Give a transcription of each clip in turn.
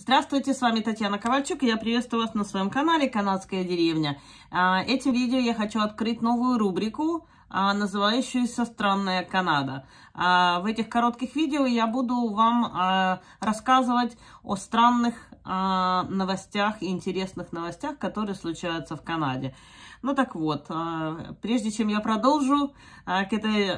Здравствуйте, с вами Татьяна Ковальчук, и я приветствую вас на своем канале «Канадская деревня». А, Этим видео я хочу открыть новую рубрику, а, называющуюся «Странная Канада». А, в этих коротких видео я буду вам рассказывать о странных новостях и интересных новостях, которые случаются в Канаде. Ну так вот, прежде чем я продолжу к этой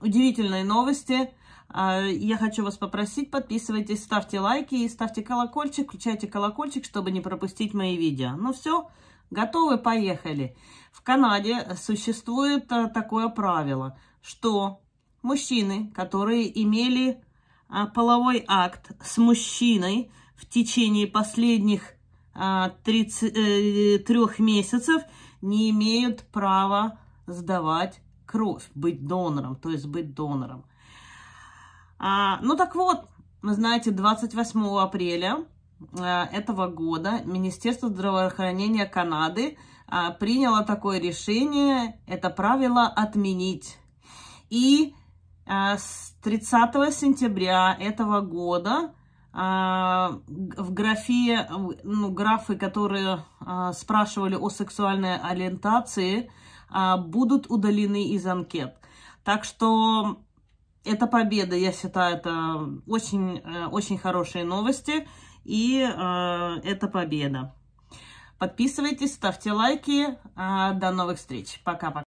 удивительной новости – а, я хочу вас попросить, подписывайтесь, ставьте лайки и ставьте колокольчик, включайте колокольчик, чтобы не пропустить мои видео. Ну все, готовы, поехали. В Канаде существует э, такое правило, что мужчины, которые имели э, половой акт с мужчиной в течение последних 33 э, месяцев, не имеют права сдавать кровь, быть донором, то есть быть донором. А, ну так вот, вы знаете, 28 апреля э, этого года Министерство здравоохранения Канады а, приняло такое решение, это правило отменить. И а, с 30 сентября этого года а, в графе, ну, графы, которые спрашивали о сексуальной ориентации, будут удалены из анкет. Так что это победа, я считаю, это очень, э, очень хорошие новости. И э, это победа. Подписывайтесь, ставьте лайки. Э, до новых встреч. Пока-пока.